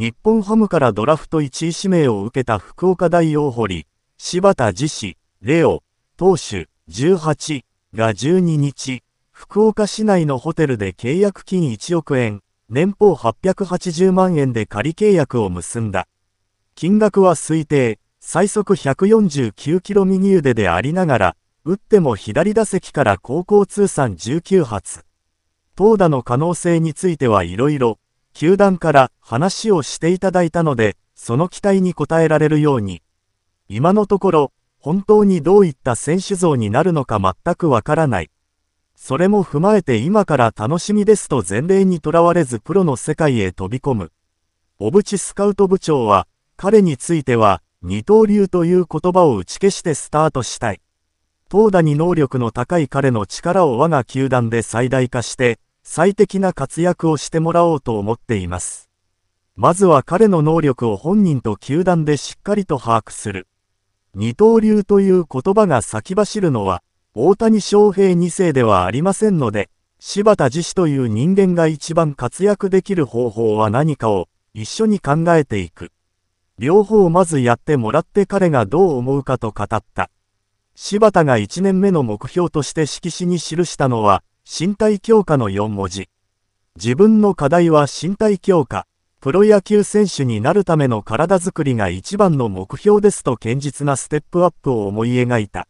日本ハムからドラフト1位指名を受けた福岡大大堀、柴田自志、レオ、投手、18が12日、福岡市内のホテルで契約金1億円、年俸880万円で仮契約を結んだ。金額は推定、最速149キロ右腕でありながら、打っても左打席から高校通算19発。投打の可能性についてはいろいろ、球団から話をしていただいたので、その期待に応えられるように、今のところ、本当にどういった選手像になるのか全くわからない。それも踏まえて今から楽しみですと前例にとらわれずプロの世界へ飛び込む。小渕スカウト部長は、彼については、二刀流という言葉を打ち消してスタートしたい。投打に能力の高い彼の力を我が球団で最大化して、最適な活躍をしてもらおうと思っています。まずは彼の能力を本人と球団でしっかりと把握する。二刀流という言葉が先走るのは、大谷翔平2世ではありませんので、柴田自身という人間が一番活躍できる方法は何かを一緒に考えていく。両方まずやってもらって彼がどう思うかと語った。柴田が1年目の目標として色紙に記したのは、身体強化の4文字。自分の課題は身体強化。プロ野球選手になるための体づくりが一番の目標ですと堅実なステップアップを思い描いた。